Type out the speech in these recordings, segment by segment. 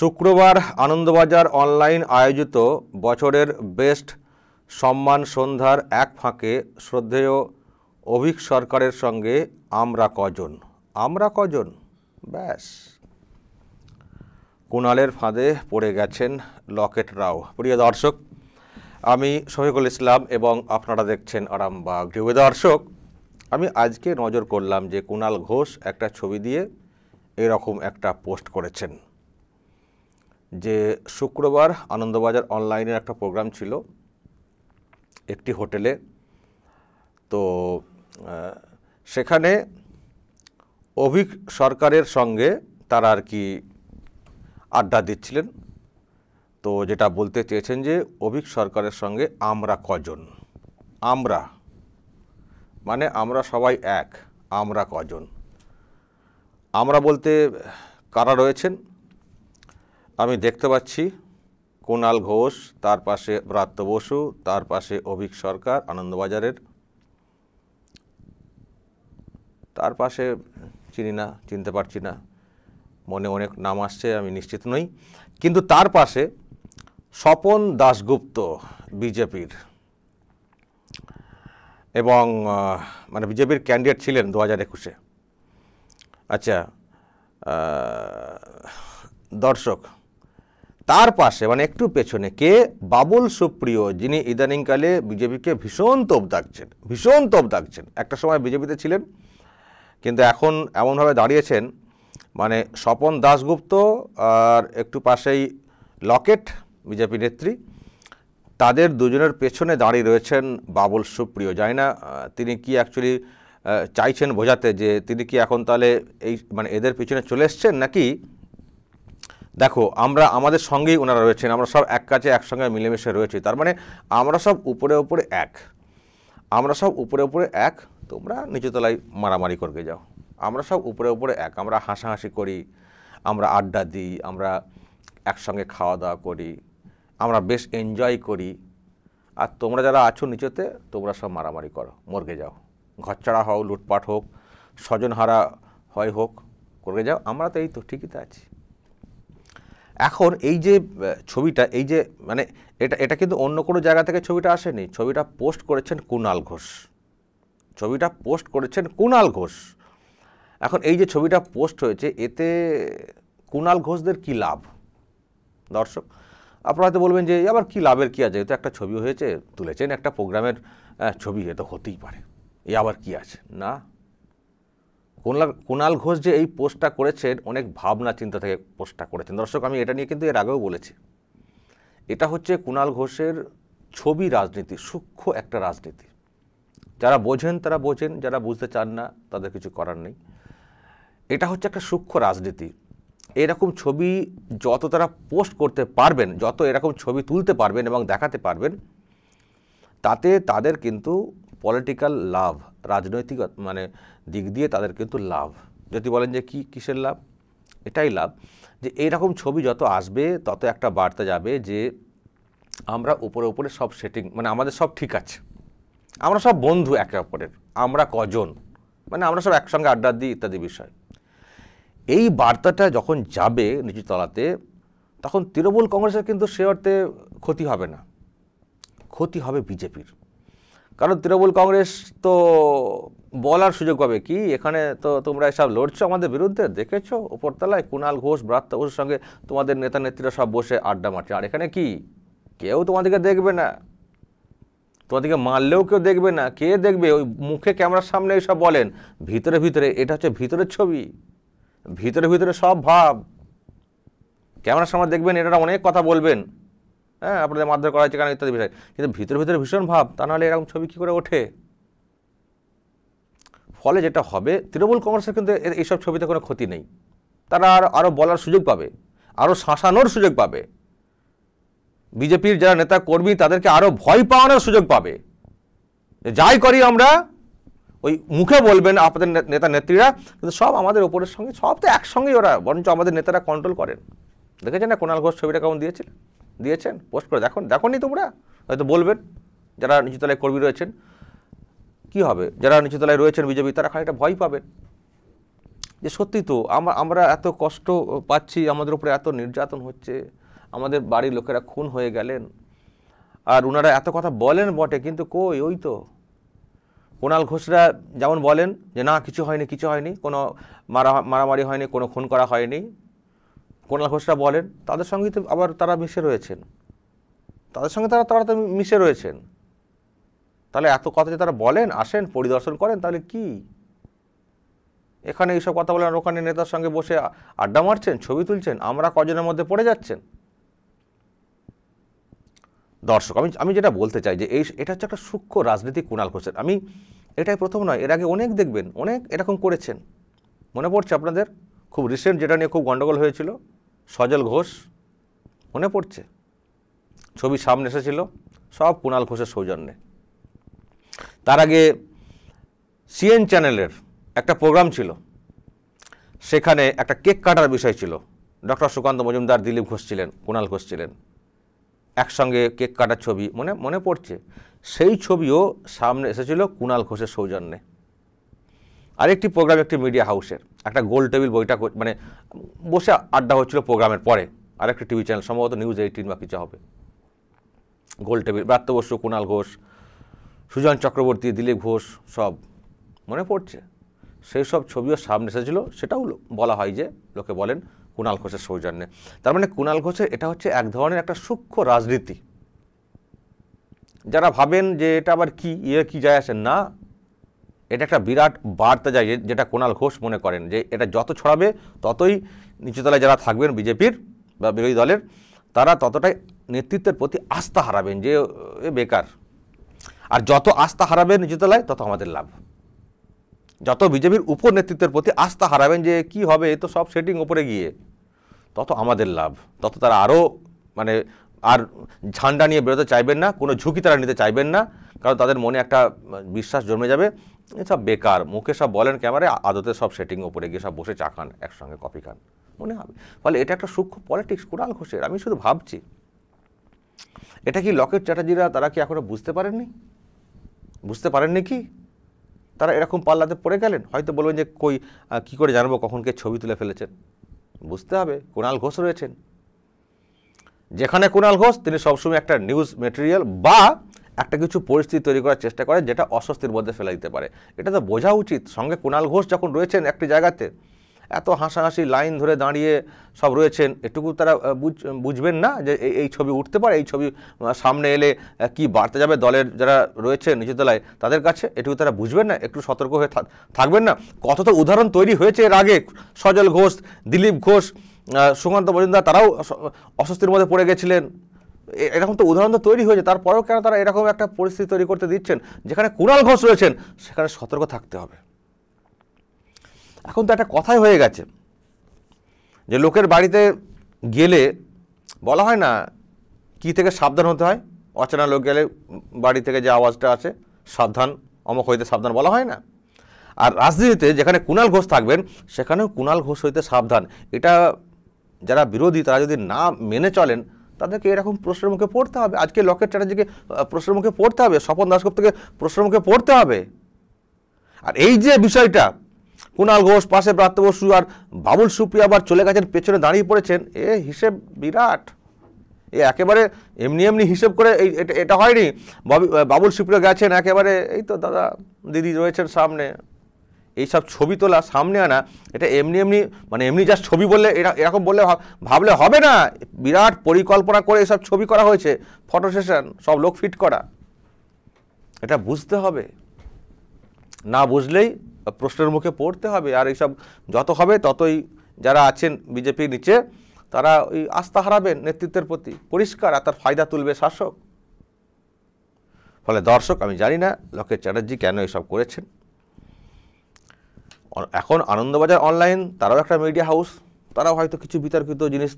শুক্রবার আনন্দবাজার অনলাইন আয়োজিত বছরের বেস্ট সম্মান সন্ধ্যার এক ফাঁকে শ্রদ্ধেয় অভিক সরকারের সঙ্গে আমরা কজন আমরা কজন ব্যাস কুণালের ফাঁদে পড়ে গেছেন লকেট রাও প্রিয় দর্শক আমি শহীকুল ইসলাম এবং আপনারা দেখছেন আরামবাগ প্রিয় দর্শক আমি আজকে নজর করলাম যে কুণাল ঘোষ একটা ছবি দিয়ে এরকম একটা পোস্ট করেছেন যে শুক্রবার আনন্দবাজার অনলাইনের একটা প্রোগ্রাম ছিল একটি হোটেলে তো সেখানে অভিক সরকারের সঙ্গে তারা আর কি আড্ডা দিচ্ছিলেন তো যেটা বলতে চেয়েছেন যে অভিক সরকারের সঙ্গে আমরা কজন আমরা মানে আমরা সবাই এক আমরা কজন আমরা বলতে কারা রয়েছেন আমি দেখতে পাচ্ছি কুণাল ঘোষ তার পাশে ব্রাত্য বসু তার পাশে অভিক সরকার আনন্দবাজারের তার পাশে চিনি না চিনতে পারছি না মনে অনেক নাম আসছে আমি নিশ্চিত নই কিন্তু তার পাশে স্বপন দাশগুপ্ত বিজেপির এবং মানে বিজেপির ক্যান্ডিডেট ছিলেন দু হাজার একুশে আচ্ছা দর্শক তার পাশে মানে একটু পেছনে কে বাবুল সুপ্রিয় যিনি ইদানিংকালে বিজেপিকে ভীষণ তোপ দাগছেন ভীষণ তোপ দাগছেন একটা সময় বিজেপিতে ছিলেন কিন্তু এখন এমনভাবে দাঁড়িয়েছেন মানে স্বপন দাশগুপ্ত আর একটু পাশেই লকেট বিজেপি নেত্রী তাদের দুজনের পেছনে দাঁড়িয়ে রয়েছেন বাবুল সুপ্রিয় জানি না তিনি কি অ্যাকচুয়ালি চাইছেন বোঝাতে যে তিনি কি এখন তাহলে এই মানে এদের পিছনে চলে এসছেন নাকি দেখো আমরা আমাদের সঙ্গেই ওনারা রয়েছেন আমরা সব এক কাছে একসঙ্গে মিলেমিশে রয়েছি তার মানে আমরা সব উপরে উপরে এক আমরা সব উপরে উপরে এক তোমরা নিচুতলায় মারামারি করবে যাও আমরা সব উপরে উপরে এক আমরা হাসাহাসি করি আমরা আড্ডা দিই আমরা একসঙ্গে খাওয়া দাওয়া করি আমরা বেশ এনজয় করি আর তোমরা যারা আছো নিচেতে তোমরা সব মারামারি করো মর্গে যাও ঘরছাড়া হও লুটপাট হোক স্বজনহারা হয় হোক করবে যাও আমরা তো এই তো ঠিকই তো আছি এখন এই যে ছবিটা এই যে মানে এটা এটা কিন্তু অন্য কোনো জায়গা থেকে ছবিটা আসেনি ছবিটা পোস্ট করেছেন কুণাল ঘোষ ছবিটা পোস্ট করেছেন কুণাল ঘোষ এখন এই যে ছবিটা পোস্ট হয়েছে এতে কুণাল ঘোষদের কি লাভ দর্শক আপনারা হয়তো বলবেন যে আবার কি লাভের কী আছে এতে একটা ছবি হয়েছে তুলেছেন একটা প্রোগ্রামের ছবি এ তো হতেই পারে এ আবার কি আছে না কুণাল ঘোষ যে এই পোস্টটা করেছেন অনেক ভাবনা চিন্তা থেকে পোস্টটা করেছেন দর্শক আমি এটা নিয়ে কিন্তু এর আগেও বলেছি এটা হচ্ছে কুণাল ঘোষের ছবি রাজনীতি সূক্ষ্ম একটা রাজনীতি যারা বোঝেন তারা বোঝেন যারা বুঝতে চান না তাদের কিছু করার নেই এটা হচ্ছে একটা সূক্ষ্ম রাজনীতি এরকম ছবি যত তারা পোস্ট করতে পারবেন যত এরকম ছবি তুলতে পারবেন এবং দেখাতে পারবেন তাতে তাদের কিন্তু পলিটিক্যাল লাভ রাজনৈতিক মানে দিক দিয়ে তাদের কিন্তু লাভ যদি বলেন যে কি কিসের লাভ এটাই লাভ যে এইরকম ছবি যত আসবে তত একটা বার্তা যাবে যে আমরা উপরে উপরে সব সেটিং মানে আমাদের সব ঠিক আছে আমরা সব বন্ধু একে অপরের আমরা কজন মানে আমরা সব একসঙ্গে আড্ডা দিই ইত্যাদি বিষয় এই বার্তাটা যখন যাবে নিচু তলাতে তখন তৃণমূল কংগ্রেসের কিন্তু সে অর্থে ক্ষতি হবে না ক্ষতি হবে বিজেপির কারণ তৃণমূল কংগ্রেস তো বলার সুযোগ পাবে কি এখানে তো তোমরা এসব লড়ছো আমাদের বিরুদ্ধে দেখেছো ওপরতলায় কুণাল ঘোষ ব্রাত্য ঘোষের সঙ্গে তোমাদের নেতা নেত্রীরা সব বসে আড্ডা মারছে আর এখানে কি কেউ তোমাদেরকে দেখবে না তোমাদেরকে মারলেও কেউ দেখবে না কে দেখবে ওই মুখে ক্যামেরার সামনে এসব বলেন ভিতরে ভিতরে এটা হচ্ছে ভিতরের ছবি ভিতরে ভিতরে সব ভাব ক্যামেরার সামনে দেখবেন এটা অনেক কথা বলবেন হ্যাঁ আপনাদের মারধর করা হয়েছে কেন ইত্যাদি বিষয় কিন্তু ভিতরে ভিতরে ভীষণ ভাব তা নাহলে এরকম ছবি কী করে ওঠে ফলে যেটা হবে তৃণমূল কংগ্রেসের কিন্তু এইসব ছবিতে কোনো ক্ষতি নেই তারা আর আরও বলার সুযোগ পাবে আরও শাসানোর সুযোগ পাবে বিজেপির যারা নেতা কর্মী তাদেরকে আরও ভয় পাওয়ানোর সুযোগ পাবে যাই করি আমরা ওই মুখে বলবেন আপনাদের নেতা নেত্রীরা কিন্তু সব আমাদের ওপরের সঙ্গে সব তো একসঙ্গেই ওরা বরঞ্চ আমাদের নেতারা কন্ট্রোল করেন দেখেছেন না কোনাল ঘোষ ছবিটা কেমন দিয়েছিলেন দিয়েছেন পোস্ট করে দেখুন দেখনি তোমরা হয়তো বলবেন যারা নিচুতলায় কর্মী রয়েছেন কি হবে যারা নিচুতলায় রয়েছেন বিজেপি তারা একটা ভয় পাবেন যে সত্যি তো আমরা আমরা এত কষ্ট পাচ্ছি আমাদের উপরে এত নির্যাতন হচ্ছে আমাদের বাড়ির লোকেরা খুন হয়ে গেলেন আর ওনারা এত কথা বলেন বটে কিন্তু কই ওই তো কোনাল ঘোষরা যেমন বলেন যে না কিছু হয়নি কিছু হয়নি কোনো মারা মারামারি হয়নি কোনো খুন করা হয়নি কোণাল ঘোষরা বলেন তাদের সঙ্গে তো আবার তারা মিশে রয়েছেন তাদের সঙ্গে তারা তারা তো মিশে রয়েছেন তাহলে এত কথা যে তারা বলেন আসেন পরিদর্শন করেন তাহলে কি এখানে এইসব কথা বলেন ওখানে নেতার সঙ্গে বসে আড্ডা মারছেন ছবি তুলছেন আমরা কজনের মধ্যে পড়ে যাচ্ছেন দর্শক আমি আমি যেটা বলতে চাই যে এই এটা হচ্ছে একটা সূক্ষ্ম রাজনীতি কুণাল ঘোষের আমি এটাই প্রথম নয় এর আগে অনেক দেখবেন অনেক এরকম করেছেন মনে পড়ছে আপনাদের খুব রিসেন্ট যেটা নিয়ে খুব গণ্ডগোল হয়েছিল সজল ঘোষ মনে পড়ছে ছবি সামনে এসেছিল সব কুণাল ঘোষের সৌজন্যে তার আগে সিএন চ্যানেলের একটা প্রোগ্রাম ছিল সেখানে একটা কেক কাটার বিষয় ছিল ডক্টর সুকান্ত মজুমদার দিলীপ ঘোষ ছিলেন কুণাল ঘোষ ছিলেন একসঙ্গে কেক কাটার ছবি মনে মনে পড়ছে সেই ছবিও সামনে এসেছিল কুণাল ঘোষের সৌজন্যে আরেকটি প্রোগ্রাম একটি মিডিয়া হাউসের একটা গোল টেবিল বইটা মানে বসে আড্ডা হচ্ছিল প্রোগ্রামের পরে আরেকটি টিভি চ্যানেল সম্ভবত নিউজ এইটিন বা কিছু হবে গোল টেবিল ব্রাত্য বসু কুণাল ঘোষ সুজন চক্রবর্তী দিলীপ ঘোষ সব মনে পড়ছে সেই সব ছবিও সামনে এসেছিলো সেটাও বলা হয় যে লোকে বলেন কুণাল ঘোষের সৌজন্যে তার মানে কুণাল ঘোষের এটা হচ্ছে এক ধরনের একটা সূক্ষ্ম রাজনীতি যারা ভাবেন যে এটা আবার কি ইয়ে কি যায় আসেন না এটা একটা বিরাট বার্তা যায় যেটা কোনাল ঘোষ মনে করেন যে এটা যত ছড়াবে ততই নিচুতলায় যারা থাকবেন বিজেপির বা বিরোধী দলের তারা ততটাই নেতৃত্বের প্রতি আস্থা হারাবেন যে এ বেকার আর যত আস্থা হারাবেন নিচুতলায় তত আমাদের লাভ যত বিজেপির উপর নেতৃত্বের প্রতি আস্থা হারাবেন যে কি হবে এ তো সব সেটিং ওপরে গিয়ে তত আমাদের লাভ তত তারা আরও মানে আর ঝান্ডা নিয়ে বেরোতে চাইবেন না কোনো ঝুঁকি তারা নিতে চাইবেন না কারণ তাদের মনে একটা বিশ্বাস জন্মে যাবে এসব বেকার মুখে সব বলেন ক্যামেরায় আদতে সব সেটিং ওপরে গিয়ে সব বসে চা খান একসঙ্গে কফি খান মনে হবে ফলে এটা একটা সূক্ষ্ম পলিটিক্স কুড়াল ঘোষের আমি শুধু ভাবছি এটা কি লকেট চ্যাটার্জিরা তারা কি এখনও বুঝতে পারেননি বুঝতে পারেননি কি তারা এরকম পাল্লাতে পড়ে গেলেন হয়তো বলবেন যে কই কি করে জানবো কখন কে ছবি তুলে ফেলেছেন বুঝতে হবে কুণাল ঘোষ রয়েছেন যেখানে কুণাল ঘোষ তিনি সবসময় একটা নিউজ মেটেরিয়াল বা একটা কিছু পরিস্থিতি তৈরি করার চেষ্টা করে যেটা অস্বস্তির মধ্যে ফেলে দিতে পারে এটা তো বোঝা উচিত সঙ্গে কুণাল ঘোষ যখন রয়েছেন একটি জায়গাতে এত হাসাহাসি লাইন ধরে দাঁড়িয়ে সব রয়েছেন এটুকু তারা বুঝবেন না যে এই ছবি উঠতে পারে এই ছবি সামনে এলে কি বাড়তে যাবে দলের যারা রয়েছে দলায় তাদের কাছে এটুকু তারা বুঝবেন না একটু সতর্ক হয়ে থাকবেন না কত তো উদাহরণ তৈরি হয়েছে এর আগে সজল ঘোষ দিলীপ ঘোষ সুকান্ত মজুমদার তারাও অস্বস্তির মধ্যে পড়ে গেছিলেন এরকম তো উদাহরণ তো তৈরি হয়েছে তারপরেও কেন তারা এরকম একটা পরিস্থিতি তৈরি করতে দিচ্ছেন যেখানে কুণাল ঘোষ রয়েছেন সেখানে সতর্ক থাকতে হবে এখন তো একটা কথাই হয়ে গেছে যে লোকের বাড়িতে গেলে বলা হয় না কি থেকে সাবধান হতে হয় অচেনা লোক গেলে বাড়ি থেকে যে আওয়াজটা আছে সাবধান অমক হইতে সাবধান বলা হয় না আর রাজনীতিতে যেখানে কুণাল ঘোষ থাকবেন সেখানেও কুণাল ঘোষ হইতে সাবধান এটা যারা বিরোধী তারা যদি না মেনে চলেন তাদেরকে এরকম প্রশ্নের মুখে পড়তে হবে আজকে লকেট চ্যাটার্জিকে প্রশ্নের মুখে পড়তে হবে স্বপন দাসগুপ্তকে প্রশ্নের মুখে পড়তে হবে আর এই যে বিষয়টা কুণাল ঘোষ পাশে প্রাপ্ত বসু আর বাবুল সুপ্রিয়া আবার চলে গেছেন পেছনে দাঁড়িয়ে পড়েছেন এ হিসেব বিরাট এ একেবারে এমনি এমনি হিসেব করে এই এটা হয়নি বাবুল সুপ্রিয়া গেছেন একেবারে এই তো দাদা দিদি রয়েছেন সামনে এইসব ছবি তোলা সামনে আনা এটা এমনি এমনি মানে এমনি জাস্ট ছবি বললে এরা এরকম বললে ভাবলে হবে না বিরাট পরিকল্পনা করে এসব ছবি করা হয়েছে ফটো সেশন সব লোক ফিট করা এটা বুঝতে হবে না বুঝলেই প্রশ্নের মুখে পড়তে হবে আর এইসব যত হবে ততই যারা আছেন বিজেপির নিচে তারা ওই আস্থা হারাবেন নেতৃত্বের প্রতি পরিষ্কার আর তার ফায়দা তুলবে শাসক ফলে দর্শক আমি জানি না লোকের চ্যাটার্জি কেন এসব করেছেন এখন আনন্দবাজার অনলাইন তারাও একটা মিডিয়া হাউস তারাও হয়তো কিছু বিতর্কিত জিনিস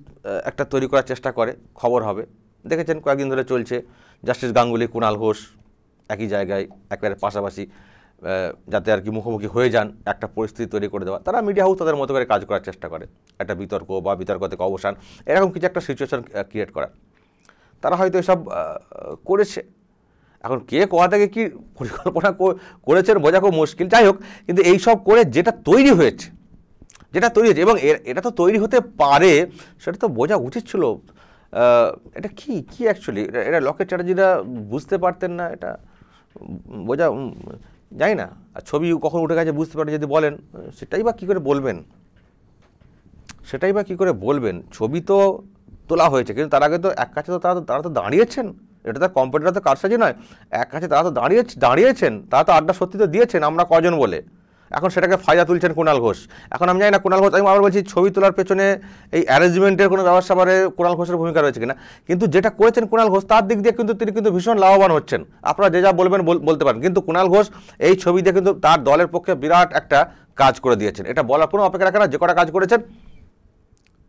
একটা তৈরি করার চেষ্টা করে খবর হবে দেখেছেন কয়েকদিন ধরে চলছে জাস্টিস গাঙ্গুলি কুণাল ঘোষ একই জায়গায় একেবারে পাশাপাশি যাতে আর কি মুখোমুখি হয়ে যান একটা পরিস্থিতি তৈরি করে দেওয়া তারা মিডিয়া হাউস তাদের মতো করে কাজ করার চেষ্টা করে একটা বিতর্ক বা বিতর্ক থেকে অবসান এরকম কিছু একটা সিচুয়েশন ক্রিয়েট করা তারা হয়তো এসব করেছে এখন কে কোয়া থেকে কী পরিকল্পনা করেছেন বোঝা খুব মুশকিল যাই হোক কিন্তু এইসব করে যেটা তৈরি হয়েছে যেটা তৈরি হয়েছে এবং এটা তো তৈরি হতে পারে সেটা তো বোঝা উচিত ছিল এটা কি কি অ্যাকচুয়ালি এটা লকেট চ্যাটার্জিরা বুঝতে পারতেন না এটা বোঝা জানি না আর ছবি কখন উঠে গেছে বুঝতে পারে যদি বলেন সেটাই বা কী করে বলবেন সেটাই বা কী করে বলবেন ছবি তো তোলা হয়েছে কিন্তু তার আগে তো এক কাছে তো তারা তো তারা তো দাঁড়িয়েছেন এটা তো কম্পিউটার তো কারসাজি নয় এক কাছে তারা তো দাঁড়িয়ে দাঁড়িয়েছেন তারা তো আড্ডা সত্যি তো দিয়েছেন আমরা কজন বলে এখন সেটাকে ফায়দা তুলছেন কুণাল ঘোষ এখন আমি জানি না কুণাল ঘোষ আমি আবার বলছি ছবি তোলার পেছনে এই অ্যারেঞ্জমেন্টের কোনো ব্যবস্থা বারে কুণাল ঘোষের ভূমিকা রয়েছে কিনা কিন্তু যেটা করেছেন কুণাল ঘোষ তার দিক দিয়ে কিন্তু তিনি কিন্তু ভীষণ লাভবান হচ্ছেন আপনারা যে যা বলবেন বলতে পারেন কিন্তু কুণাল ঘোষ এই ছবি দিয়ে কিন্তু তার দলের পক্ষে বিরাট একটা কাজ করে দিয়েছেন এটা বলার কোনো অপেক্ষা রাখে না যে কটা কাজ করেছেন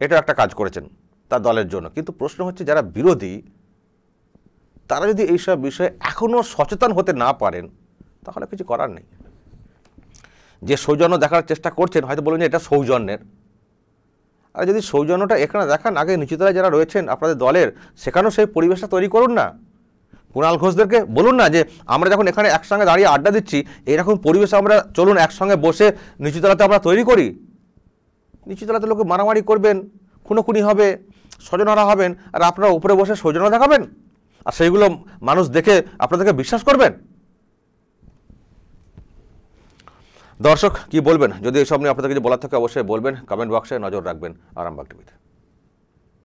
এটা একটা কাজ করেছেন তার দলের জন্য কিন্তু প্রশ্ন হচ্ছে যারা বিরোধী তারা যদি এইসব বিষয়ে এখনও সচেতন হতে না পারেন তাহলে কিছু করার নেই যে সৌজন্য দেখার চেষ্টা করছেন হয়তো বলুন যে এটা সৌজন্যের আর যদি সৌজন্যটা এখানে দেখান আগে নিচুতলায় যারা রয়েছেন আপনাদের দলের সেখানেও সেই পরিবেশটা তৈরি করুন না কুণাল ঘোষদেরকে বলুন না যে আমরা যখন এখানে একসঙ্গে দাঁড়িয়ে আড্ডা দিচ্ছি এরকম পরিবেশ আমরা চলুন একসঙ্গে বসে নিচুতলাতে আমরা তৈরি করি নিচুতলাতে লোকে মারামারি করবেন খুনোখুনি হবে স্বজনহারা হবেন আর আপনারা উপরে বসে সৌজন্য দেখাবেন আর সেইগুলো মানুষ দেখে আপনাদেরকে বিশ্বাস করবেন দর্শক কি বলবেন যদি এসব নিয়ে আপনাদের কিছু বলার থাকে অবশ্যই বলবেন কমেন্ট বক্সে নজর রাখবেন আরামবাগ টিভিতে